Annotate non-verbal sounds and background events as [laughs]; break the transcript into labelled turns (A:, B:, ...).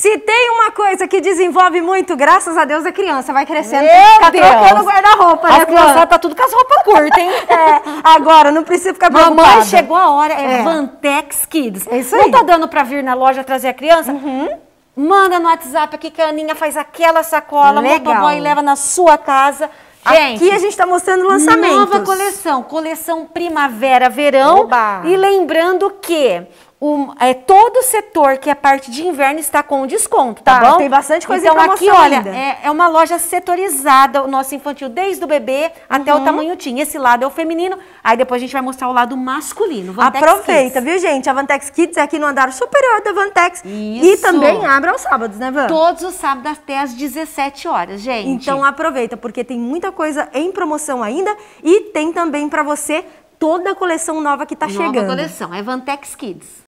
A: Se tem uma coisa que desenvolve muito, graças a Deus, a é criança vai crescendo. Meu fica Deus. trocando
B: guarda-roupa, né? A criança tá tudo com as roupas curtas, hein? [laughs] é, agora, não precisa ficar preocupada. Mamãe, chegou a hora, é, é. Vantex Kids. É isso aí. Não tá dando pra vir na loja trazer a criança? Uhum. Manda no WhatsApp aqui que a Aninha faz aquela sacola, Legal. e leva na sua casa.
C: Gente, Aqui a gente está mostrando lançamentos. Nova
B: coleção, coleção primavera-verão. E lembrando que é, todo o setor que é parte de inverno está com desconto, tá, tá bom? Tem bastante coisa então, em aqui, olha, é, é, uma loja setorizada, o nosso infantil, desde o bebê uhum. até o uhum. tamanho tinha. Esse lado é o feminino, aí depois a gente vai mostrar o lado masculino. Vantex Aproveita, Kids. viu, gente? A Vantex Kids é aqui no andar superior da Vantex. Isso. E também abre
D: aos sábados, né, Van? Todos os sábados até às 17 horas, gente. Então aproveita, porque tem muita coisa em promoção ainda e tem também para você toda a coleção nova que está chegando. Nova coleção, é Vantex Kids.